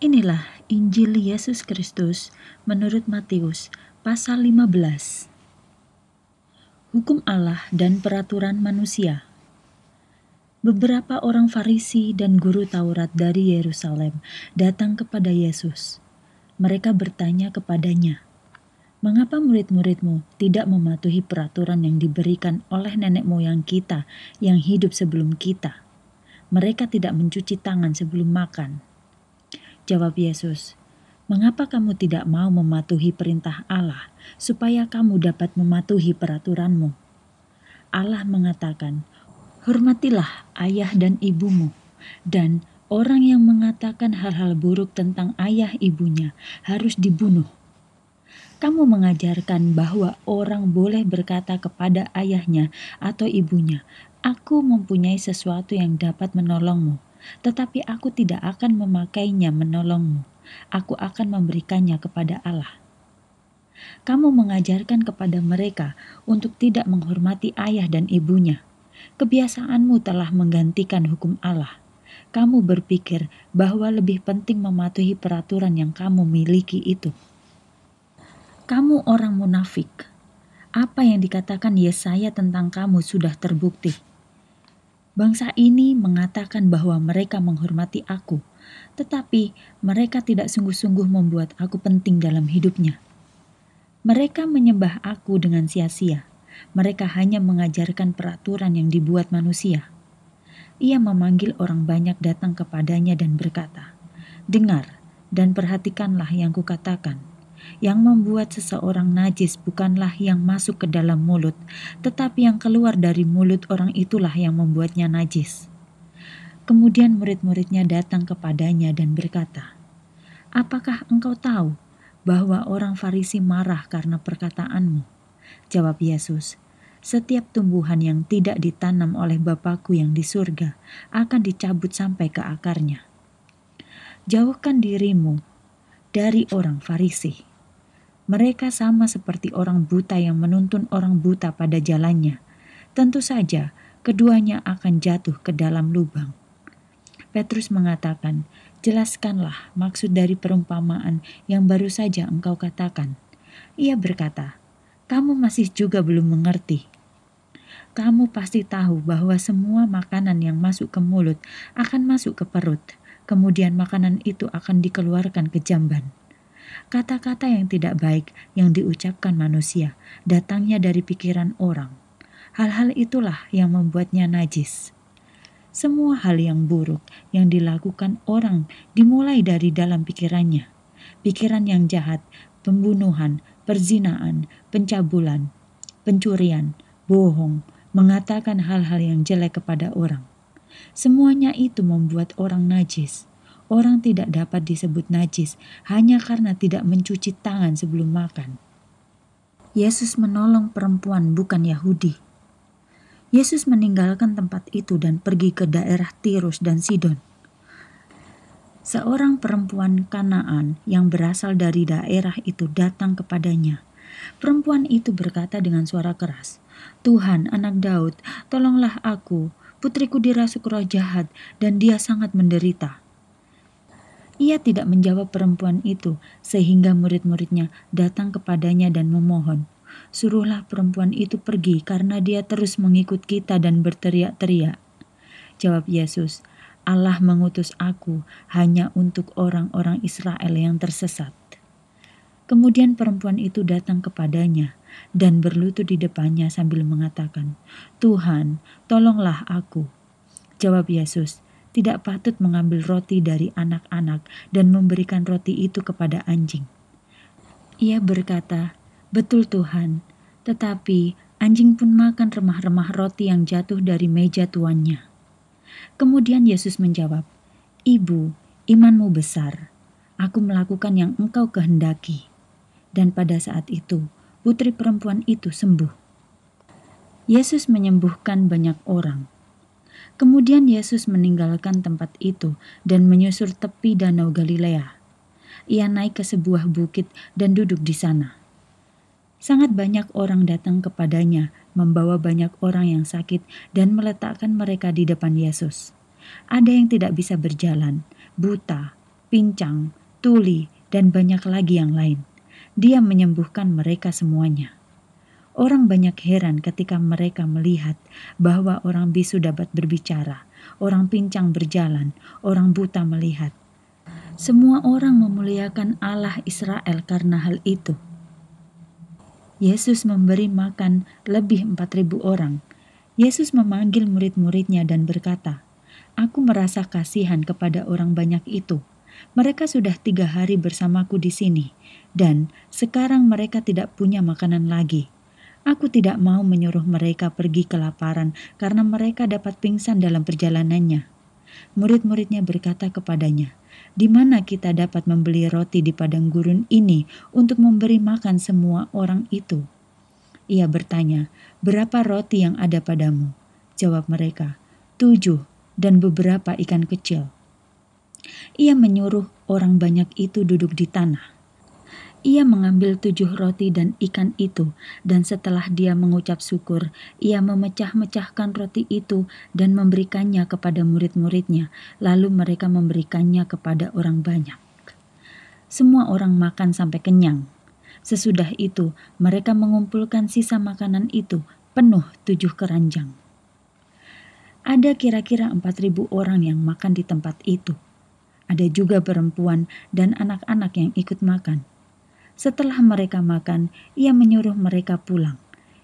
Inilah Injil Yesus Kristus menurut Matius pasal 15. Hukum Allah dan peraturan manusia. Beberapa orang Farisi dan guru Taurat dari Yerusalem datang kepada Yesus. Mereka bertanya kepadanya, "Mengapa murid-muridmu tidak mematuhi peraturan yang diberikan oleh nenek moyang kita yang hidup sebelum kita? Mereka tidak mencuci tangan sebelum makan." Jawab Yesus, "Mengapa kamu tidak mau mematuhi perintah Allah supaya kamu dapat mematuhi peraturanmu?" Allah mengatakan, "Hormatilah ayah dan ibumu, dan orang yang mengatakan hal-hal buruk tentang ayah ibunya harus dibunuh." Kamu mengajarkan bahwa orang boleh berkata kepada ayahnya atau ibunya, "Aku mempunyai sesuatu yang dapat menolongmu." tetapi aku tidak akan memakainya menolongmu. Aku akan memberikannya kepada Allah. Kamu mengajarkan kepada mereka untuk tidak menghormati ayah dan ibunya. Kebiasaanmu telah menggantikan hukum Allah. Kamu berpikir bahwa lebih penting mematuhi peraturan yang kamu miliki itu. Kamu orang munafik. Apa yang dikatakan Yesaya tentang kamu sudah terbukti Bangsa ini mengatakan bahwa mereka menghormati aku, tetapi mereka tidak sungguh-sungguh membuat aku penting dalam hidupnya. Mereka menyembah aku dengan sia-sia. Mereka hanya mengajarkan peraturan yang dibuat manusia. Ia memanggil orang banyak datang kepadanya dan berkata, "Dengar dan perhatikanlah yang kukatakan. Yang membuat seseorang najis bukanlah yang masuk ke dalam mulut, tetapi yang keluar dari mulut orang itulah yang membuatnya najis. Kemudian murid-muridnya datang kepadanya dan berkata, "Apakah engkau tahu bahwa orang Farisi marah karena perkataanmu?" Jawab Yesus, setiap tumbuhan yang tidak ditanam oleh Bapakku yang di surga akan dicabut sampai ke akarnya. Jauhkan dirimu dari orang Farisi. Mereka sama seperti orang buta yang menuntun orang buta pada jalannya. Tentu saja, keduanya akan jatuh ke dalam lubang. Petrus mengatakan, "Jelaskanlah maksud dari perumpamaan yang baru saja engkau katakan." Ia berkata, "Kamu masih juga belum mengerti." Kamu pasti tahu bahwa semua makanan yang masuk ke mulut akan masuk ke perut, kemudian makanan itu akan dikeluarkan ke jamban. Kata-kata yang tidak baik yang diucapkan manusia datangnya dari pikiran orang. Hal-hal itulah yang membuatnya najis. Semua hal yang buruk yang dilakukan orang dimulai dari dalam pikirannya. Pikiran yang jahat, pembunuhan, perzinaan, pencabulan, pencurian, bohong, mengatakan hal-hal yang jelek kepada orang. Semuanya itu membuat orang najis orang tidak dapat disebut najis hanya karena tidak mencuci tangan sebelum makan. Yesus menolong perempuan bukan Yahudi. Yesus meninggalkan tempat itu dan pergi ke daerah Tirus dan Sidon. Seorang perempuan Kanaan yang berasal dari daerah itu datang kepadanya. Perempuan itu berkata dengan suara keras, "Tuhan, anak Daud, tolonglah aku. Putriku dirasuk roh jahat dan dia sangat menderita." Ia tidak menjawab perempuan itu, sehingga murid-muridnya datang kepadanya dan memohon. Suruhlah perempuan itu pergi karena dia terus mengikut kita dan berteriak-teriak. Jawab Yesus, Allah mengutus aku hanya untuk orang-orang Israel yang tersesat. Kemudian perempuan itu datang kepadanya dan berlutut di depannya sambil mengatakan, "Tuhan, tolonglah aku." Jawab Yesus, tidak patut mengambil roti dari anak-anak dan memberikan roti itu kepada anjing. Ia berkata, "Betul, Tuhan, tetapi anjing pun makan remah-remah roti yang jatuh dari meja tuannya." Kemudian Yesus menjawab, "Ibu, imanmu besar. Aku melakukan yang engkau kehendaki." Dan pada saat itu, putri perempuan itu sembuh. Yesus menyembuhkan banyak orang Kemudian Yesus meninggalkan tempat itu dan menyusur tepi Danau Galilea. Ia naik ke sebuah bukit dan duduk di sana. Sangat banyak orang datang kepadanya, membawa banyak orang yang sakit, dan meletakkan mereka di depan Yesus. Ada yang tidak bisa berjalan, buta, pincang, tuli, dan banyak lagi yang lain. Dia menyembuhkan mereka semuanya. Orang banyak heran ketika mereka melihat bahwa orang bisu dapat berbicara, orang pincang berjalan, orang buta melihat. Semua orang memuliakan Allah Israel karena hal itu. Yesus memberi makan lebih 4.000 orang. Yesus memanggil murid-muridnya dan berkata, Aku merasa kasihan kepada orang banyak itu. Mereka sudah tiga hari bersamaku di sini, dan sekarang mereka tidak punya makanan lagi. Aku tidak mau menyuruh mereka pergi kelaparan karena mereka dapat pingsan dalam perjalanannya. Murid-muridnya berkata kepadanya, "Di mana kita dapat membeli roti di padang gurun ini untuk memberi makan semua orang itu?" Ia bertanya, "Berapa roti yang ada padamu?" Jawab mereka, "Tujuh dan beberapa ikan kecil." Ia menyuruh orang banyak itu duduk di tanah. Ia mengambil tujuh roti dan ikan itu, dan setelah dia mengucap syukur, ia memecah-mecahkan roti itu dan memberikannya kepada murid-muridnya. Lalu mereka memberikannya kepada orang banyak. Semua orang makan sampai kenyang. Sesudah itu, mereka mengumpulkan sisa makanan itu penuh tujuh keranjang. Ada kira-kira empat ribu orang yang makan di tempat itu. Ada juga perempuan dan anak-anak yang ikut makan setelah mereka makan, ia menyuruh mereka pulang.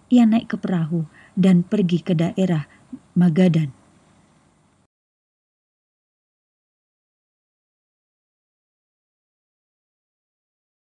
Ia naik ke perahu dan pergi ke daerah Magadan.